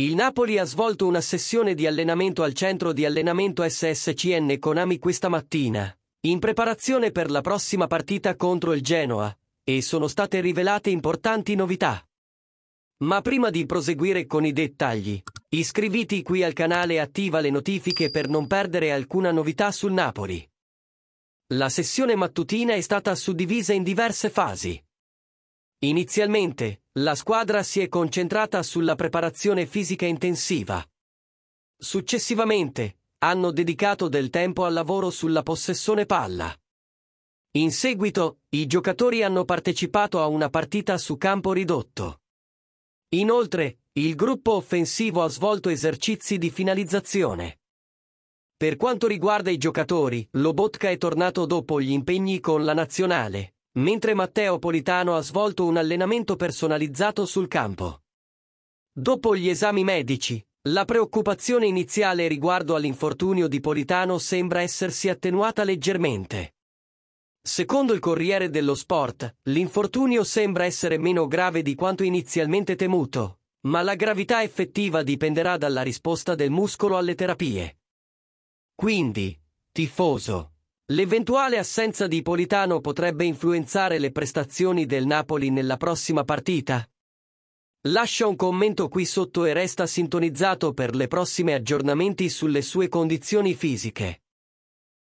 Il Napoli ha svolto una sessione di allenamento al centro di allenamento SSCN Konami questa mattina, in preparazione per la prossima partita contro il Genoa, e sono state rivelate importanti novità. Ma prima di proseguire con i dettagli, iscriviti qui al canale e attiva le notifiche per non perdere alcuna novità sul Napoli. La sessione mattutina è stata suddivisa in diverse fasi. Inizialmente, la squadra si è concentrata sulla preparazione fisica intensiva. Successivamente, hanno dedicato del tempo al lavoro sulla possessione palla. In seguito, i giocatori hanno partecipato a una partita su campo ridotto. Inoltre, il gruppo offensivo ha svolto esercizi di finalizzazione. Per quanto riguarda i giocatori, Lobotka è tornato dopo gli impegni con la nazionale, mentre Matteo Politano ha svolto un allenamento personalizzato sul campo. Dopo gli esami medici, la preoccupazione iniziale riguardo all'infortunio di Politano sembra essersi attenuata leggermente. Secondo il Corriere dello Sport, l'infortunio sembra essere meno grave di quanto inizialmente temuto, ma la gravità effettiva dipenderà dalla risposta del muscolo alle terapie. Quindi, tifoso, L'eventuale assenza di Politano potrebbe influenzare le prestazioni del Napoli nella prossima partita? Lascia un commento qui sotto e resta sintonizzato per le prossime aggiornamenti sulle sue condizioni fisiche.